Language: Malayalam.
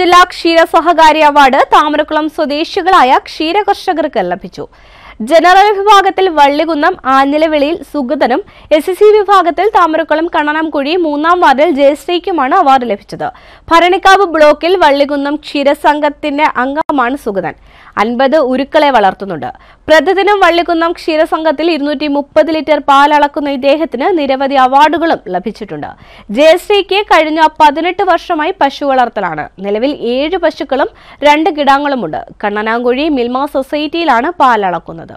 ജില്ലാ ക്ഷീര സഹകാരി അവാർഡ് താമരക്കുളം സ്വദേശികളായ ക്ഷീര കർഷകർക്ക് ലഭിച്ചു ജനറൽ വിഭാഗത്തിൽ വള്ളികുന്നം ആഞ്ഞിലവിളിയിൽ സുഗതനും എസ് എസ് സി വിഭാഗത്തിൽ താമരക്കുളം കണ്ണനാംകുഴി മൂന്നാം വാർഡിൽ ജയശ്രീക്കുമാണ് അവാർഡ് ലഭിച്ചത് ഭരണിക്കാവ് ബ്ലോക്കിൽ വള്ളികുന്നം ക്ഷീരസംഘത്തിന്റെ അംഗം അംഗമാണ് സുഗതൻ അൻപത് ഉരുക്കളെ വളർത്തുന്നുണ്ട് പ്രതിദിനം വള്ളിക്കുന്നം ക്ഷീരസംഘത്തിൽ ഇരുന്നൂറ്റി മുപ്പത് ലിറ്റർ പാൽ അളക്കുന്ന ഇദ്ദേഹത്തിന് നിരവധി അവാർഡുകളും ലഭിച്ചിട്ടുണ്ട് ജയശ്രീക്ക് കഴിഞ്ഞ പതിനെട്ട് വർഷമായി പശു വളർത്തലാണ് നിലവിൽ ഏഴ് പശുക്കളും രണ്ട് കിടാങ്ങളുമുണ്ട് കണ്ണനാങ്കുഴി മിൽമ സൊസൈറ്റിയിലാണ് പാൽ അളക്കുന്നത്